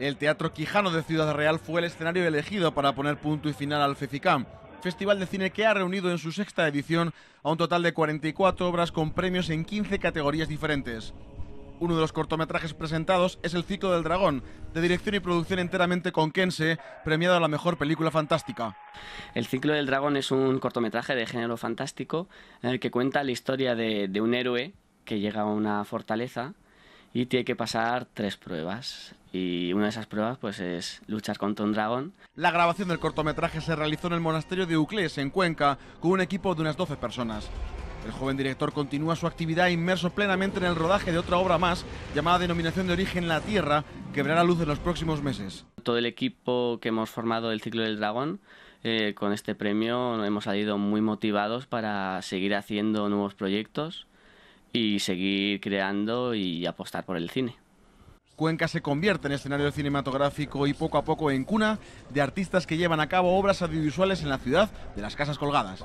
El Teatro Quijano de Ciudad Real fue el escenario elegido para poner punto y final al FECICAM, festival de cine que ha reunido en su sexta edición a un total de 44 obras con premios en 15 categorías diferentes. Uno de los cortometrajes presentados es El ciclo del dragón, de dirección y producción enteramente conquense, premiado a la mejor película fantástica. El ciclo del dragón es un cortometraje de género fantástico en el que cuenta la historia de un héroe que llega a una fortaleza y tiene que pasar tres pruebas. Y una de esas pruebas pues es luchar contra un dragón. La grabación del cortometraje se realizó en el monasterio de Euclés, en Cuenca, con un equipo de unas 12 personas. El joven director continúa su actividad inmerso plenamente en el rodaje de otra obra más, llamada Denominación de Origen La Tierra, que verá la luz en los próximos meses. Todo el equipo que hemos formado del Ciclo del Dragón, eh, con este premio hemos salido muy motivados para seguir haciendo nuevos proyectos y seguir creando y apostar por el cine. Cuenca se convierte en escenario cinematográfico y poco a poco en cuna de artistas que llevan a cabo obras audiovisuales en la ciudad de las casas colgadas.